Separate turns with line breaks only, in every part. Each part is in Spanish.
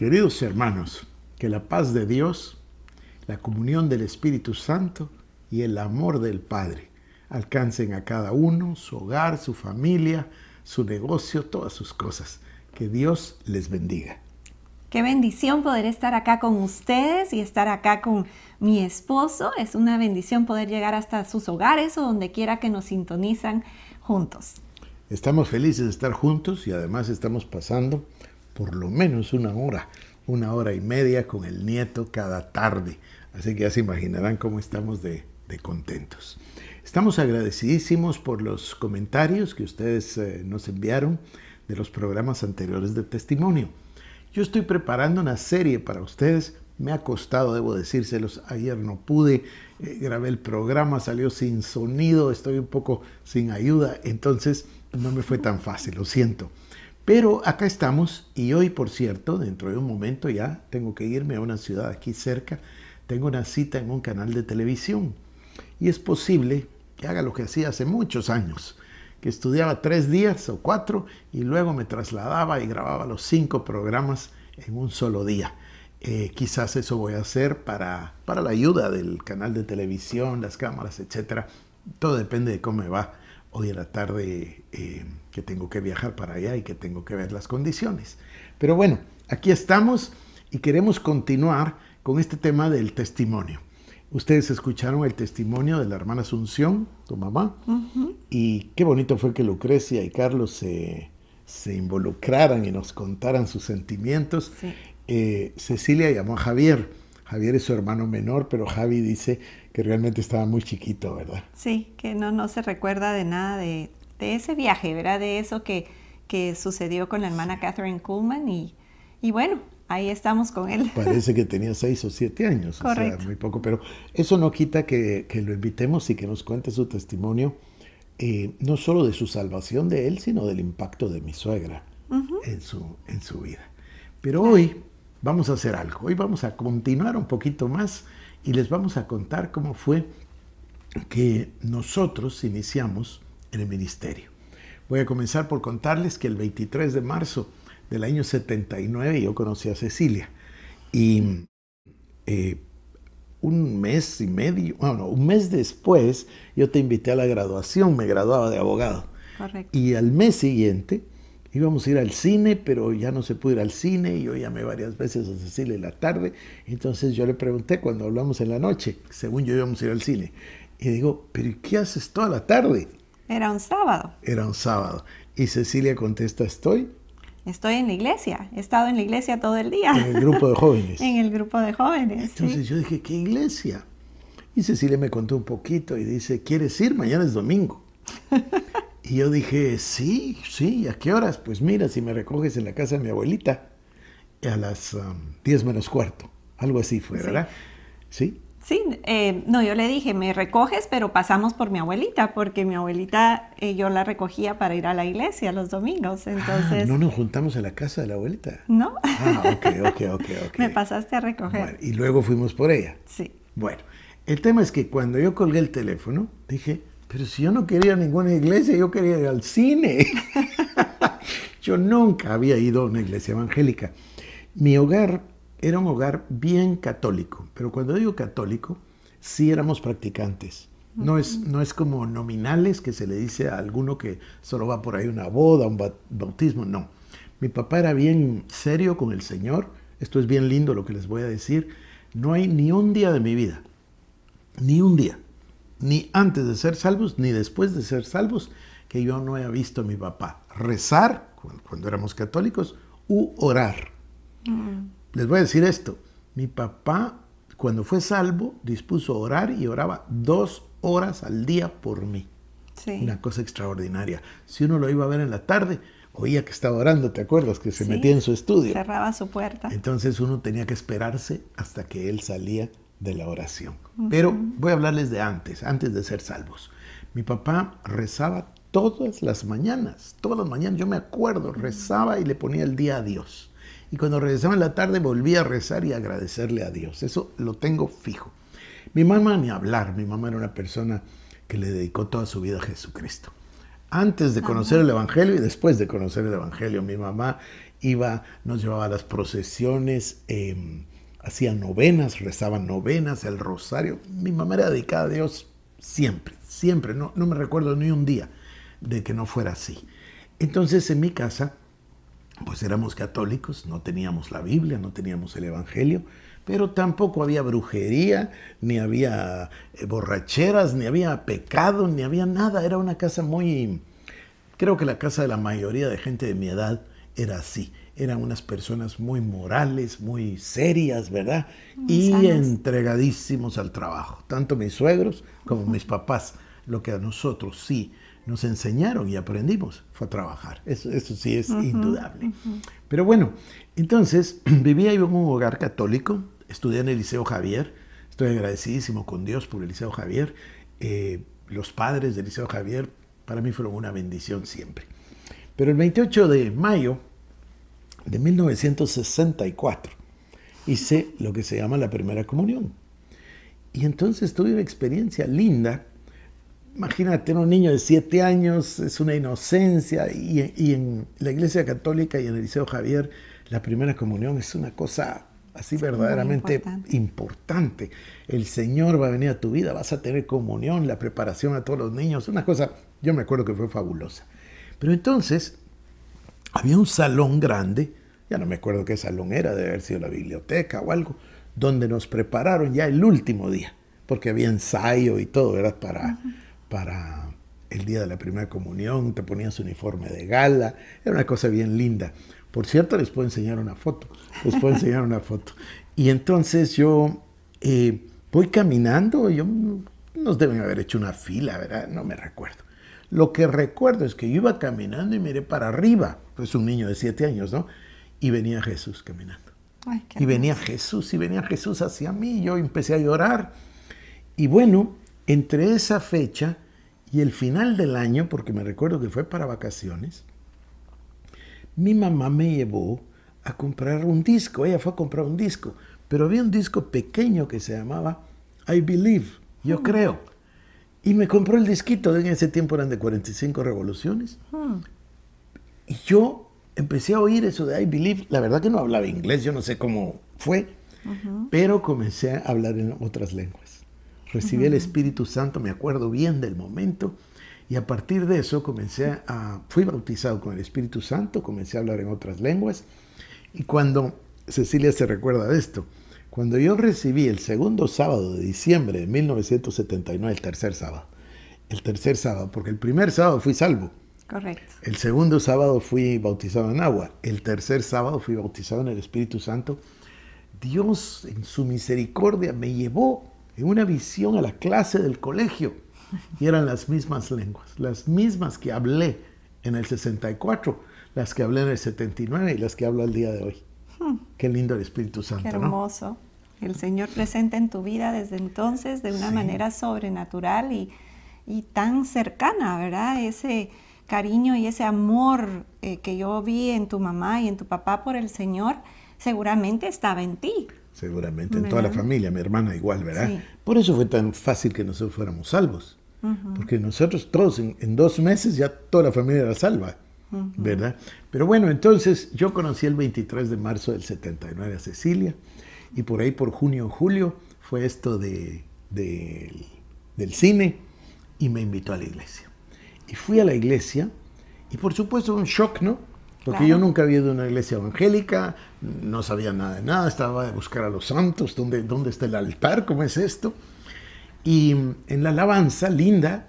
Queridos hermanos, que la paz de Dios, la comunión del Espíritu Santo y el amor del Padre alcancen a cada uno, su hogar, su familia, su negocio, todas sus cosas. Que Dios les bendiga.
Qué bendición poder estar acá con ustedes y estar acá con mi esposo. Es una bendición poder llegar hasta sus hogares o donde quiera que nos sintonizan
juntos. Estamos felices de estar juntos y además estamos pasando por lo menos una hora, una hora y media con el nieto cada tarde. Así que ya se imaginarán cómo estamos de, contentos. Estamos agradecidísimos por los comentarios que ustedes eh, nos enviaron de los programas anteriores de testimonio. Yo estoy preparando una serie para ustedes. Me ha costado, debo decírselos, ayer no pude, eh, grabé el programa, salió sin sonido, estoy un poco sin ayuda, entonces no me fue tan fácil, lo siento. Pero acá estamos y hoy, por cierto, dentro de un momento ya tengo que irme a una ciudad aquí cerca. Tengo una cita en un canal de televisión y es posible que haga lo que hacía hace muchos años, que estudiaba tres días o cuatro y luego me trasladaba y grababa los cinco programas en un solo día. Eh, quizás eso voy a hacer para, para la ayuda del canal de televisión, las cámaras, etcétera. Todo depende de cómo me va hoy en la tarde eh, que tengo que viajar para allá y que tengo que ver las condiciones. Pero bueno, aquí estamos y queremos continuar con este tema del testimonio. Ustedes escucharon el testimonio de la hermana Asunción, tu mamá, y qué bonito fue que Lucrecia y Carlos se, involucraran y nos contaran sus sentimientos. Eh, Cecilia llamó a Javier. Javier es su hermano menor, pero Javi dice, que realmente estaba muy chiquito, ¿verdad?
Sí, que no, no se recuerda de nada de, de ese viaje, ¿verdad? De eso que, que sucedió con la hermana Catherine Kuhlman y, y bueno, ahí estamos con él. Parece
que tenía seis o siete años, Correcto. o sea, muy poco, pero eso no quita que, que lo invitemos y que nos cuente su testimonio, eh, no solo de su salvación de él, sino del impacto de mi suegra en, su, en su vida. Pero hoy vamos a hacer algo, hoy vamos a continuar un poquito más y les vamos a contar cómo fue que nosotros iniciamos en el ministerio. Voy a comenzar por contarles que el 23 de marzo del año 79 yo conocí a Cecilia y eh, un mes y medio, bueno, un mes después yo te invité a la graduación, me graduaba de abogado. Correcto. Y al mes siguiente Íbamos a ir al cine, pero ya no se pudo ir al cine. Y yo llamé varias veces a Cecilia en la tarde. Entonces yo le pregunté cuando hablamos en la noche, según yo íbamos a ir al cine. Y digo, ¿pero qué haces toda la tarde?
Era un sábado.
Era un sábado. Y Cecilia contesta, estoy.
Estoy en la iglesia, he estado en la iglesia todo el día. En el grupo de jóvenes. en el grupo de jóvenes. Entonces
yo dije, ¿qué iglesia? Y Cecilia me contó un poquito y dice, ¿quieres ir? Mañana es domingo. Y yo dije, sí, sí, ¿a qué horas? Pues mira, si me recoges en la casa de mi abuelita, a las 10 um, menos cuarto, algo así fue, ¿verdad? Sí. Sí,
eh, no, yo le dije, me recoges, pero pasamos por mi abuelita, porque mi abuelita eh, yo la recogía para ir a la iglesia los domingos, ah, entonces... no
nos juntamos en la casa de la abuelita. ¿No? Ah, ok, ok, ok, ok.
me pasaste a recoger.
y luego fuimos por ella. Sí. Bueno, el tema es que cuando yo colgué el teléfono, dije, pero si yo no quería ninguna iglesia, yo quería ir al cine. yo nunca había ido a una iglesia evangélica. Mi hogar era un hogar bien católico, pero cuando digo católico, sí éramos practicantes. No es, no es como nominales que se le dice a alguno que solo va por ahí una boda, un bautismo, no. Mi papá era bien serio con el Señor, esto es bien lindo lo que les voy a decir, no hay ni un día de mi vida, ni un día ni antes de ser salvos, ni después de ser salvos, que yo no haya visto a mi papá rezar, cuando éramos católicos, u orar. Mm. Les voy a decir esto, mi papá cuando fue salvo dispuso a orar y oraba dos horas al día por mí. Una cosa extraordinaria. Si uno lo iba a ver en la tarde, oía que estaba orando, ¿te acuerdas? Que se metía en su estudio. Cerraba su puerta. Entonces uno tenía que esperarse hasta que él salía de la oración. Pero voy a hablarles de antes, antes de ser salvos. Mi papá rezaba todas las mañanas, todas las mañanas, yo me acuerdo, rezaba y le ponía el día a Dios. Y cuando regresaba en la tarde volvía a rezar y agradecerle a Dios. Eso lo tengo fijo. Mi mamá ni hablar, mi mamá era una persona que le dedicó toda su vida a Jesucristo. Antes de conocer el Evangelio y después de conocer el Evangelio, mi mamá iba, nos llevaba a las procesiones. Eh, Hacía novenas, rezaba novenas, el rosario. Mi mamá era dedicada a Dios siempre, siempre. No, no me recuerdo ni un día de que no fuera así. Entonces en mi casa, pues éramos católicos, no teníamos la Biblia, no teníamos el Evangelio, pero tampoco había brujería, ni había eh, borracheras, ni había pecado, ni había nada. Era una casa muy... Creo que la casa de la mayoría de gente de mi edad era así eran unas personas muy morales, muy serias, ¿verdad? y entregadísimos al trabajo, tanto mis suegros como mis papás. Lo que a nosotros sí nos enseñaron y aprendimos fue a trabajar. Eso, sí es indudable. Pero bueno, entonces vivía en un hogar católico, estudié en el Liceo Javier, estoy agradecidísimo con Dios por el Liceo Javier. Eh, los padres del Liceo Javier para mí fueron una bendición siempre. Pero el 28 de mayo de 1964 hice lo que se llama la primera comunión. Y entonces tuve una experiencia linda. Imagínate, era un niño de siete años, es una inocencia, y, en la Iglesia Católica y en el Liceo Javier, la primera comunión es una cosa así verdaderamente importante. importante. El Señor va a venir a tu vida, vas a tener comunión, la preparación a todos los niños, una cosa, yo me acuerdo que fue fabulosa. Pero entonces había un salón grande, ya no me acuerdo qué salón era, debe haber sido la biblioteca o algo, donde nos prepararon ya el último día, porque había ensayo y todo, era para, para el día de la primera comunión, te ponías uniforme de gala, era una cosa bien linda. Por cierto, les puedo enseñar una foto, les puedo enseñar una foto. Y entonces yo eh, voy caminando, yo nos deben haber hecho una fila, ¿verdad? No me recuerdo. Lo que recuerdo es que yo iba caminando y miré para arriba, pues un niño de siete años, ¿no? Y venía Jesús caminando. y venía Jesús, y venía Jesús hacia mí, yo empecé a llorar. Y bueno, entre esa fecha y el final del año, porque me recuerdo que fue para vacaciones, mi mamá me llevó a comprar un disco, ella fue a comprar un disco, pero había un disco pequeño que se llamaba I Believe, yo mm. creo. Y me compró el disquito, en ese tiempo eran de 45 revoluciones. Hmm. Y yo empecé a oír eso de I Believe. La verdad que no hablaba inglés, yo no sé cómo fue, pero comencé a hablar en otras lenguas. Recibí el Espíritu Santo, me acuerdo bien del momento, y a partir de eso comencé a... Fui bautizado con el Espíritu Santo, comencé a hablar en otras lenguas, y cuando Cecilia se recuerda de esto, cuando yo recibí el segundo sábado de diciembre de 1979, el tercer sábado, el tercer sábado, porque el primer sábado fui salvo. Correcto. El segundo sábado fui bautizado en agua. El tercer sábado fui bautizado en el Espíritu Santo. Dios, en su misericordia, me llevó en una visión a la clase del colegio. Y eran las mismas lenguas, las mismas que hablé en el 64, las que hablé en el 79 y las que hablo al día de hoy. Qué lindo el Espíritu Santo. Qué hermoso.
El Señor presente en tu vida desde entonces de una manera sobrenatural y, y, tan cercana, ¿verdad? Ese cariño y ese amor eh, que yo vi en tu mamá y en tu papá por el Señor, seguramente estaba en ti.
Seguramente, en toda la familia, mi hermana igual, ¿verdad? Por eso fue tan fácil que nosotros fuéramos salvos. Porque nosotros todos en, en, dos meses ya toda la familia era salva. ¿verdad? Pero bueno, entonces yo conocí el 23 de marzo del 79 a Cecilia y por ahí por junio o julio fue esto de, del cine y me invitó a la iglesia. Y fui a la iglesia y por supuesto un shock, ¿no? Porque yo nunca había ido a una iglesia evangélica, no sabía nada de nada, estaba a buscar a los santos, ¿dónde, dónde está el altar? ¿Cómo es esto? Y mm, en la alabanza, Linda,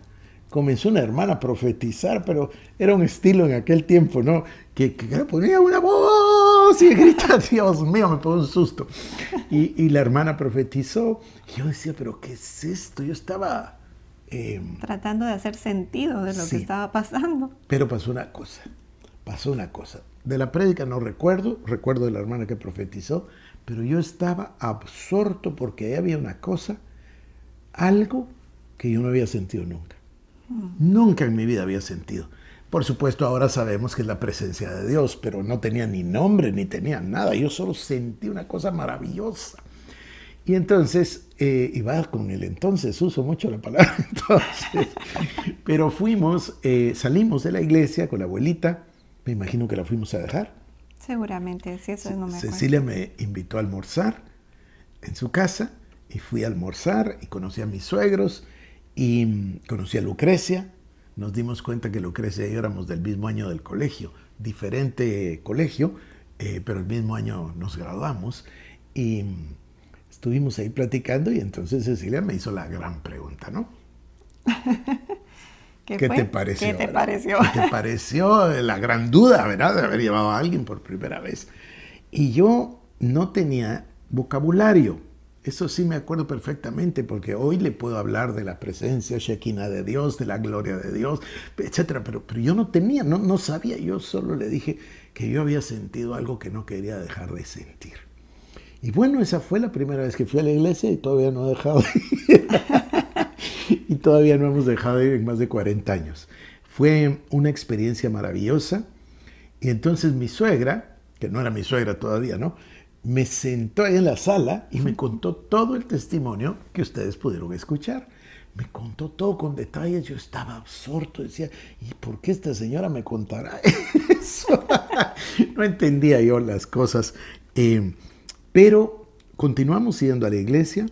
comenzó una hermana a profetizar, pero era un estilo en aquel tiempo, ¿no? Que, que ponía una voz y grita, Dios mío, me pongo un susto. Y, la hermana profetizó. Y yo decía, pero ¿qué es esto? Yo estaba... Em,
Tratando de hacer sentido de lo que estaba pasando.
Pero pasó una cosa, pasó una cosa. De la prédica no recuerdo, recuerdo de la hermana que profetizó, pero yo estaba absorto porque ahí había una cosa, algo que yo no había sentido nunca. Nunca en mi vida había sentido. Por supuesto, ahora sabemos que es la presencia de Dios, pero no tenía ni nombre, ni tenía nada. Yo solo sentí una cosa maravillosa. Y entonces, eh, iba con el entonces, uso mucho la palabra entonces, pero fuimos, eh, salimos de la iglesia con la abuelita, me imagino que la fuimos a dejar.
Seguramente, eso no me acuerdo. Cecilia
me invitó a almorzar en su casa y fui a almorzar y conocí a mis suegros y conocí a Lucrecia. Nos dimos cuenta que Lucrecia y yo éramos del mismo año del colegio, diferente colegio, eh, pero el mismo año nos graduamos. Y estuvimos ahí platicando y entonces Cecilia me hizo la gran pregunta, ¿no?
¿Qué, te pareció? ¿Qué te pareció? ¿Qué te
pareció la gran duda, ¿verdad? De haber llevado a alguien por primera vez. Y yo no tenía vocabulario eso sí me acuerdo perfectamente porque hoy le puedo hablar de la presencia Shekinah de Dios, de la gloria de Dios, etc. Pero, pero yo no tenía, no, no sabía, yo solo le dije que yo había sentido algo que no quería dejar de sentir. Y bueno, esa fue la primera vez que fui a la iglesia y todavía no he dejado de y todavía no hemos dejado de ir en más de 40 años. Fue una experiencia maravillosa. Y entonces mi suegra, que no era mi suegra todavía, ¿no? me sentó en la sala y me contó todo el testimonio que ustedes pudieron escuchar. Me contó todo con detalles, yo estaba absorto, decía, ¿y por qué esta señora me contará eso? no entendía yo las cosas. Eh, pero continuamos yendo a la iglesia.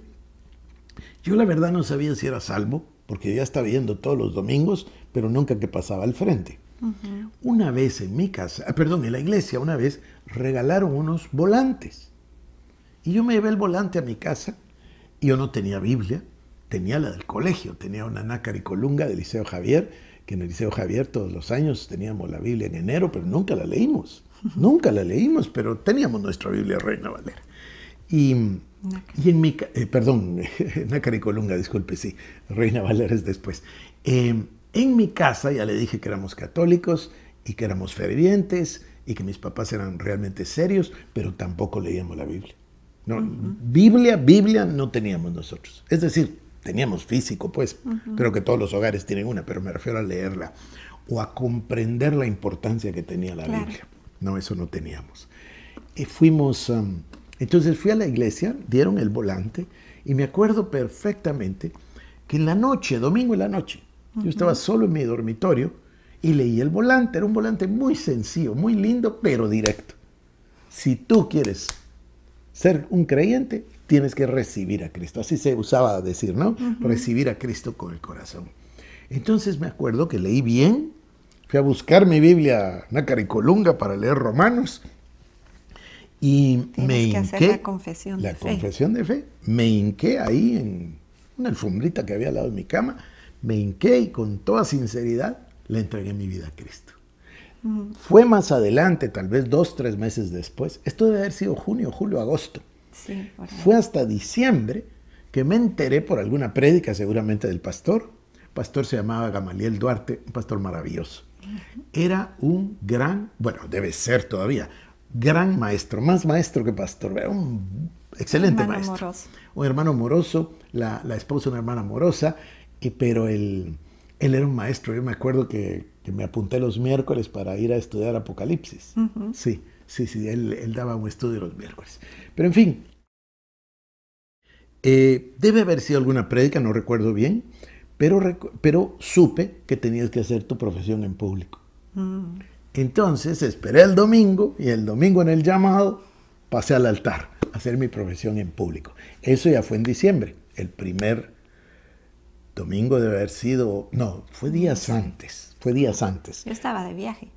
Yo la verdad no sabía si era salvo, porque ya estaba yendo todos los domingos, pero nunca que pasaba al frente. Una vez en mi casa, ah, perdón, en la iglesia, una vez regalaron unos volantes. Y yo me llevé el volante a mi casa y yo no tenía Biblia, tenía la del colegio, tenía una nácar y colunga del Liceo Javier, que en el Liceo Javier todos los años teníamos la Biblia en enero, pero nunca la leímos, nunca la leímos, pero teníamos nuestra Biblia Reina Valera. Y, en mi, casa, eh, perdón, nácar y colunga, disculpe, sí, Reina Valera es después. Em, en mi casa ya le dije que éramos católicos y que éramos fervientes y que mis papás eran realmente serios, pero tampoco leíamos la Biblia. No, Biblia, Biblia no teníamos nosotros. Es decir, teníamos físico, pues. Creo que todos los hogares tienen una, pero me refiero a leerla o a comprender la importancia que tenía la Biblia. No, eso no teníamos. Y fuimos, um, entonces fui a la iglesia, dieron el volante y me acuerdo perfectamente que en la noche, domingo en la noche, yo estaba solo en mi dormitorio y leí el volante. Era un volante muy sencillo, muy lindo, pero directo. Si tú quieres ser un creyente, tienes que recibir a Cristo. Así se usaba decir, ¿no? Recibir a Cristo con el corazón. Entonces me acuerdo que leí bien, fui a buscar mi Biblia Nacaricolunga para leer Romanos y me hacer la
confesión la confesión
de fe. Me hinqué ahí en una alfombrita que había al lado de mi cama me hinqué y con toda sinceridad le entregué mi vida a Cristo. Fue más adelante, tal vez dos, tres meses después, esto debe haber sido junio, julio, agosto. Fue hasta diciembre que me enteré por alguna prédica seguramente del pastor. El pastor se llamaba Gamaliel Duarte, un pastor maravilloso. Era un gran, bueno, debe ser todavía, gran maestro, más maestro que pastor, era un excelente maestro. Un hermano amoroso, la, la esposa de una hermana amorosa, y, pero él, él era un maestro. Yo me acuerdo que, que, me apunté los miércoles para ir a estudiar Apocalipsis. Sí, sí, sí, él, él, daba un estudio los miércoles. Pero en fin, eh, debe haber sido alguna prédica, no recuerdo bien, pero, pero supe que tenías que hacer tu profesión en público. Mm. Entonces esperé el domingo y el domingo en el llamado pasé al altar a hacer mi profesión en público. Eso ya fue en diciembre, el primer Domingo debe haber sido, no, fue días antes, fue días antes. Yo
estaba de viaje.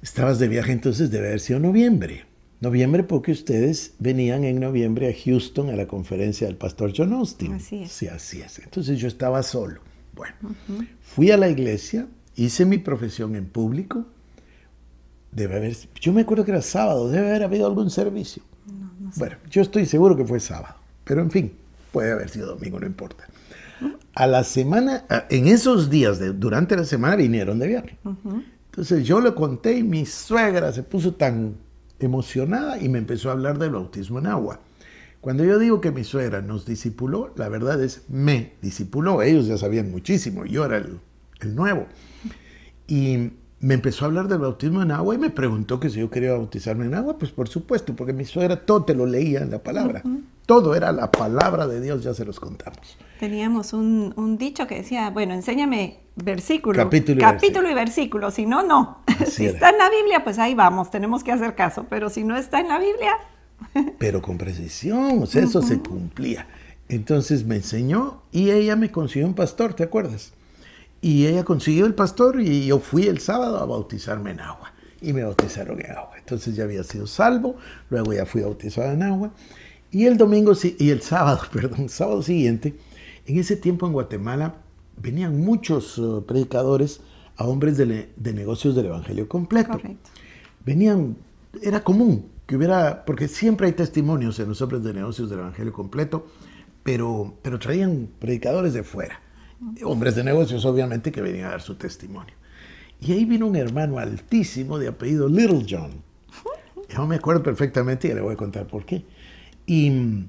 Estabas de viaje entonces debe haber sido noviembre. Noviembre porque ustedes venían en noviembre a Houston a la conferencia del pastor John Austin. Así es. Sí, así es. Entonces yo estaba solo. Bueno, fui a la iglesia, hice mi profesión en público. Debe haber, yo me acuerdo que era sábado, debe haber habido algún servicio. Bueno, yo estoy seguro que fue sábado, pero en fin, puede haber sido domingo, no importa a la semana, en esos días, de, durante la semana, vinieron de viaje. Entonces yo le conté y mi suegra se puso tan emocionada y me empezó a hablar del bautismo en agua. Cuando yo digo que mi suegra nos discipuló, la verdad es me disipuló. Ellos ya sabían muchísimo, yo era el, el nuevo. Y me empezó a hablar del bautismo en agua y me preguntó que si yo quería bautizarme en agua, pues por supuesto, porque mi suegra todo te lo leía en la palabra. Todo era la palabra de Dios, ya se los contamos.
Teníamos un, dicho que decía, bueno, enséñame versículo, capítulo y, capítulo versículo. y versículo, si no, no. si está en la Biblia, pues ahí vamos, tenemos que hacer caso, pero si no está en la Biblia...
pero con precisión, o sea, eso se cumplía. Entonces me enseñó y ella me consiguió un pastor, ¿te acuerdas? Y ella consiguió el pastor y yo fui el sábado a bautizarme en agua. Y me bautizaron en agua. Entonces ya había sido salvo, luego ya fui bautizado en agua. Y el domingo, y el sábado, perdón, sábado siguiente, en ese tiempo en Guatemala venían muchos eh, predicadores a hombres de, negocios del Evangelio completo. Venían, era común que hubiera, porque siempre hay testimonios en los hombres de negocios del Evangelio completo, pero, pero traían predicadores de fuera hombres de negocios obviamente que venían a dar su testimonio. Y ahí vino un hermano altísimo de apellido Little John. Yo me acuerdo perfectamente y le voy a contar por qué. Y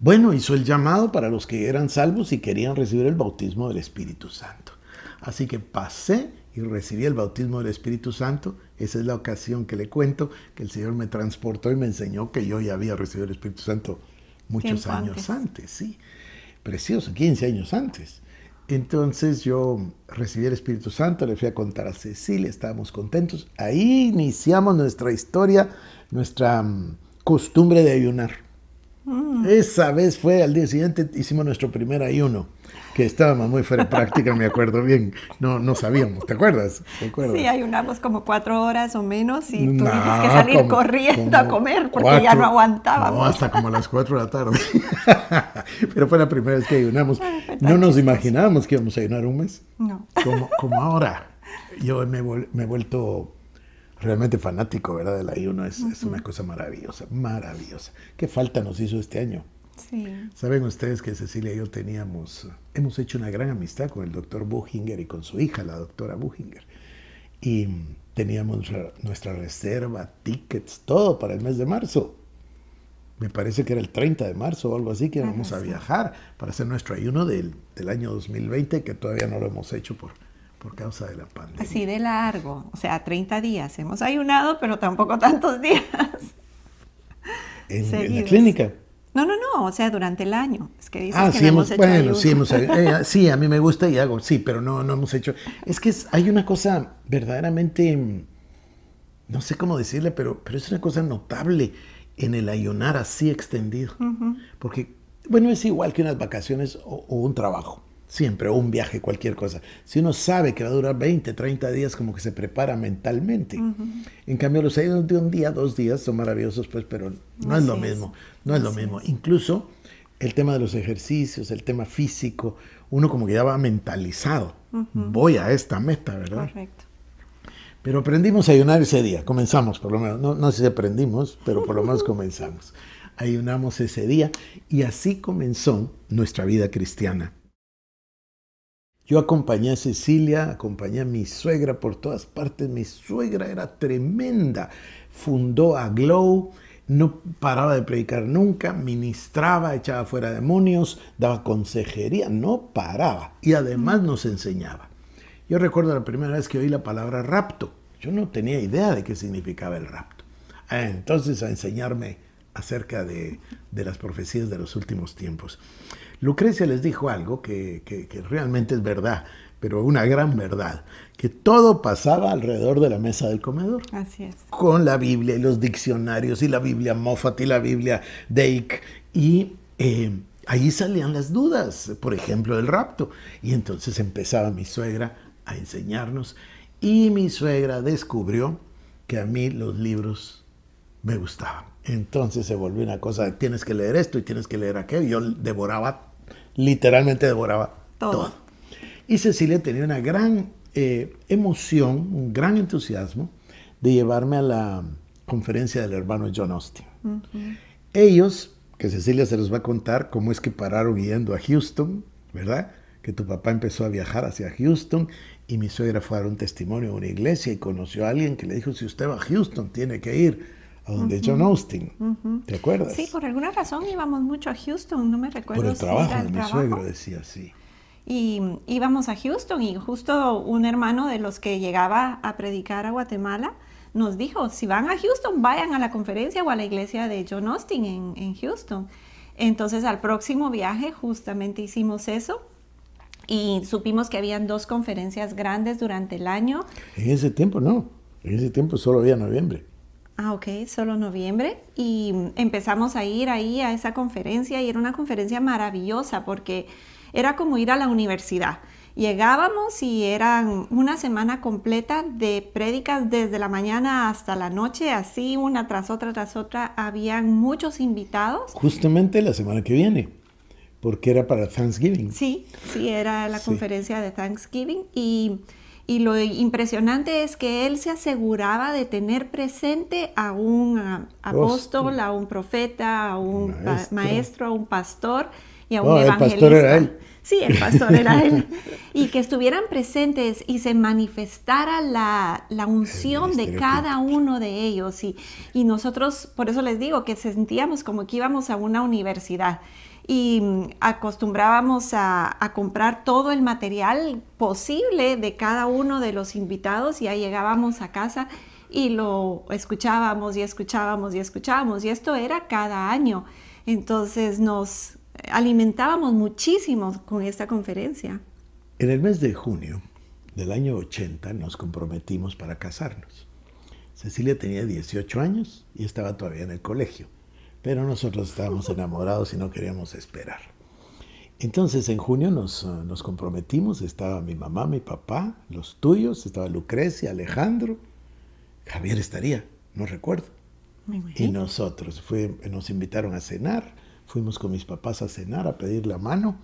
bueno, hizo el llamado para los que eran salvos y querían recibir el bautismo del Espíritu Santo. Así que pasé y recibí el bautismo del Espíritu Santo. Esa es la ocasión que le cuento, que el Señor me transportó y me enseñó que yo ya había recibido el Espíritu Santo
muchos años
antes. sí. Precioso, 15 años antes. Entonces yo recibí el Espíritu Santo, le fui a contar a Cecilia, estábamos contentos. Ahí iniciamos nuestra historia, nuestra mm, costumbre de ayunar. Mm. Esa vez fue al día siguiente, hicimos nuestro primer ayuno, que estábamos muy fuera de práctica, me acuerdo bien. No, no sabíamos, ¿te acuerdas? Sí,
ayunamos como cuatro horas o menos y tuvimos que salir corriendo a comer porque ya no aguantábamos. No,
hasta como a las cuatro de la tarde. Pero fue la primera vez que ayunamos. No nos imaginábamos que íbamos a ayunar un mes. No. Como, como ahora. Yo me, me he vuelto realmente fanático, ¿verdad? El ayuno es, una cosa maravillosa, maravillosa. ¿Qué falta nos hizo este año? Sí. Saben ustedes que Cecilia y yo teníamos, hemos hecho una gran amistad con el doctor Buchinger y con su hija, la doctora Buchinger. Y teníamos nuestra reserva, tickets, todo para el mes de marzo. Me parece que era el 30 de marzo o algo así que íbamos a viajar para hacer nuestro ayuno del, del año 2020, que todavía no lo hemos hecho por, por causa de la pandemia.
Así de largo, o sea, 30 días. Hemos ayunado, pero tampoco tantos días.
¿En, la clínica?
No, no, no, o sea, durante el año. Es que dices ah, sí, hemos, bueno, eh, sí,
a mí me gusta y hago, sí, pero no, no hemos hecho. Es que hay una cosa verdaderamente, no sé cómo decirle, pero, pero es una cosa notable en el ayunar así extendido. Porque, bueno, es igual que unas vacaciones o un trabajo. Siempre, un viaje, cualquier cosa. Si uno sabe que va a durar 20, 30 días, como que se prepara mentalmente. En cambio, los ayunos de un día, dos días son maravillosos, pues, pero no es lo mismo. No es lo mismo. Incluso el tema de los ejercicios, el tema físico, uno como que ya va mentalizado. Voy a esta meta, ¿verdad? Perfecto. Pero aprendimos a ayunar ese día, comenzamos por lo menos, no, no sé si aprendimos, pero por lo menos comenzamos. Ayunamos ese día y así comenzó nuestra vida cristiana. Yo acompañé a Cecilia, acompañé a mi suegra por todas partes. Mi suegra era tremenda. Fundó a Glow, no paraba de predicar nunca, ministraba, echaba fuera demonios, daba consejería, no paraba. Y además nos enseñaba. Yo recuerdo la primera vez que oí la palabra rapto. Yo no tenía idea de qué significaba el rapto. Ah, entonces a enseñarme acerca de, de las profecías de los últimos tiempos. Lucrecia les dijo algo que, realmente es verdad, pero una gran verdad, que todo pasaba alrededor de la mesa del comedor. Así es. Con la Biblia y los diccionarios y la Biblia Moffat y la Biblia Dake. Y eh, ahí salían las dudas, por ejemplo, del rapto. Y entonces empezaba mi suegra a enseñarnos y mi suegra descubrió que a mí los libros me gustaban. Entonces se volvió una cosa tienes que leer esto y tienes que leer aquello. Yo devoraba literalmente devoraba todo. Y Cecilia tenía una gran eh, emoción, un gran entusiasmo de llevarme a la conferencia del hermano John Austin. Ellos, que Cecilia se los va a contar cómo es que pararon yendo a Houston, ¿verdad? Que tu papá empezó a viajar hacia Houston y mi suegra fue a dar un testimonio a una iglesia y conoció a alguien que le dijo, si usted va a Houston, tiene que ir a donde John Austin. ¿Te acuerdas? Sí, por
alguna razón íbamos mucho a Houston, no me recuerdo. Por el trabajo el de mi suegro,
decía sí.
Y íbamos a Houston y justo un hermano de los que llegaba a predicar a Guatemala nos dijo, si van a Houston, vayan a la conferencia o a la iglesia de John Austin en, en Houston. Entonces al próximo viaje justamente hicimos eso y supimos que habían dos conferencias grandes durante el año.
En ese tiempo no, en ese tiempo solo había noviembre.
Ah, ok, solo noviembre. Y empezamos a ir ahí a esa conferencia y era una conferencia maravillosa porque era como ir a la universidad. Llegábamos y eran una semana completa de prédicas desde la mañana hasta la noche, así una tras otra tras otra. Habían muchos invitados.
Justamente la semana que viene, porque era para Thanksgiving.
Sí, sí, era la conferencia de Thanksgiving y y lo impresionante es que él se aseguraba de tener presente a un apóstol, a un profeta, a un maestro. a un pastor y a un evangelista. Sí, el pastor era él. Y que estuvieran presentes y se manifestara la, unción de cada uno de ellos. y nosotros, por eso les digo, que sentíamos como que íbamos a una universidad y acostumbrábamos a, comprar todo el material posible de cada uno de los invitados y ahí llegábamos a casa y lo escuchábamos y escuchábamos y escuchábamos y esto era cada año. Entonces nos alimentábamos muchísimo con esta conferencia.
En el mes de junio del año 80 nos comprometimos para casarnos. Cecilia tenía 18 años y estaba todavía en el colegio. Pero nosotros estábamos enamorados y no queríamos esperar. Entonces en junio eh, nos, comprometimos, estaba mi mamá, mi papá, los tuyos, estaba Lucrecia, Alejandro, Javier estaría, no recuerdo. Y nosotros fue, nos invitaron a cenar, fuimos con mis papás a cenar, a pedir la mano,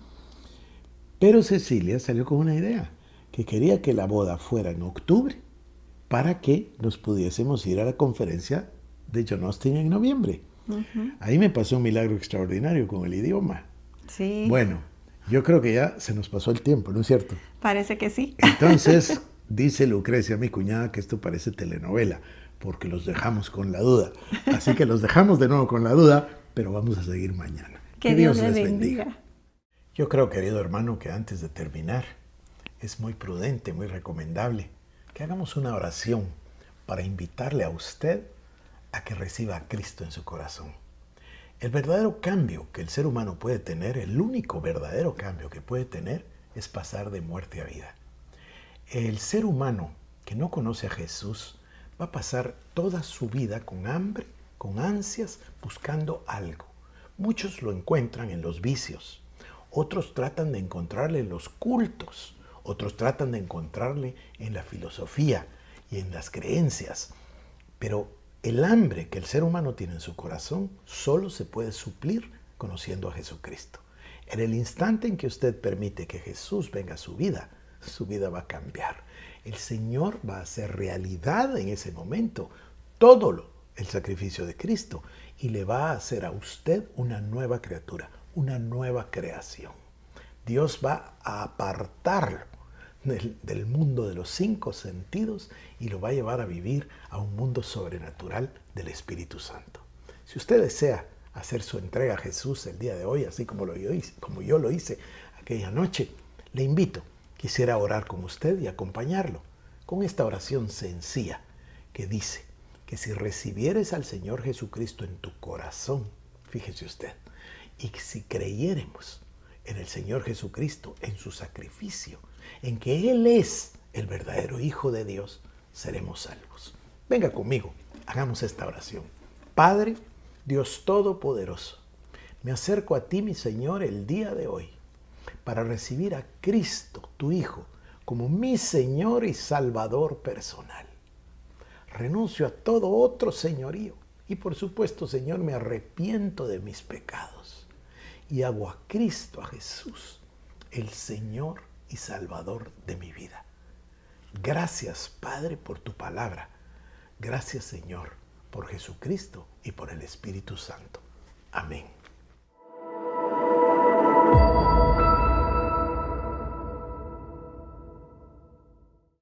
pero Cecilia salió con una idea, que quería que la boda fuera en octubre para que nos pudiésemos ir a la conferencia de John Austin en noviembre. Ahí me pasó un milagro extraordinario con el idioma. Sí. Bueno, yo creo que ya se nos pasó el tiempo, ¿no es cierto?
Parece que sí. Entonces,
dice Lucrecia, mi cuñada, que esto parece telenovela, porque los dejamos con la duda. Así que los dejamos de nuevo con la duda, pero vamos a seguir mañana. Que, Dios, les
bendiga.
Yo creo, querido hermano, que antes de terminar, es muy prudente, muy recomendable que hagamos una oración para invitarle a usted a que reciba a Cristo en su corazón. El verdadero cambio que el ser humano puede tener, el único verdadero cambio que puede tener, es pasar de muerte a vida. El ser humano que no conoce a Jesús va a pasar toda su vida con hambre, con ansias, buscando algo. Muchos lo encuentran en los vicios, otros tratan de encontrarle en los cultos, otros tratan de encontrarle en la filosofía y en las creencias. Pero el hambre que el ser humano tiene en su corazón solo se puede suplir conociendo a Jesucristo. En el instante en que usted permite que Jesús venga a su vida, su vida va a cambiar. El Señor va a hacer realidad en ese momento todo lo, el sacrificio de Cristo y le va a hacer a usted una nueva criatura, una nueva creación. Dios va a apartarlo del, mundo de los cinco sentidos y lo va a llevar a vivir a un mundo sobrenatural del Espíritu Santo. Si usted desea hacer su entrega a Jesús el día de hoy, así como, lo yo, como yo lo hice aquella noche, le invito, quisiera orar con usted y acompañarlo con esta oración sencilla que dice que si recibieres al Señor Jesucristo en tu corazón, fíjese usted, y si creyéremos en el Señor Jesucristo, en su sacrificio, en que Él es el verdadero Hijo de Dios, seremos salvos. Venga conmigo, hagamos esta oración. Padre, Dios Todopoderoso, me acerco a ti, mi Señor, el día de hoy, para recibir a Cristo, tu Hijo, como mi Señor y Salvador personal. Renuncio a todo otro señorío y por supuesto, Señor, me arrepiento de mis pecados y hago a Cristo, a Jesús, el Señor y Salvador de mi vida. Gracias, Padre, por tu palabra. Gracias, Señor, por Jesucristo y por el Espíritu Santo. Amén.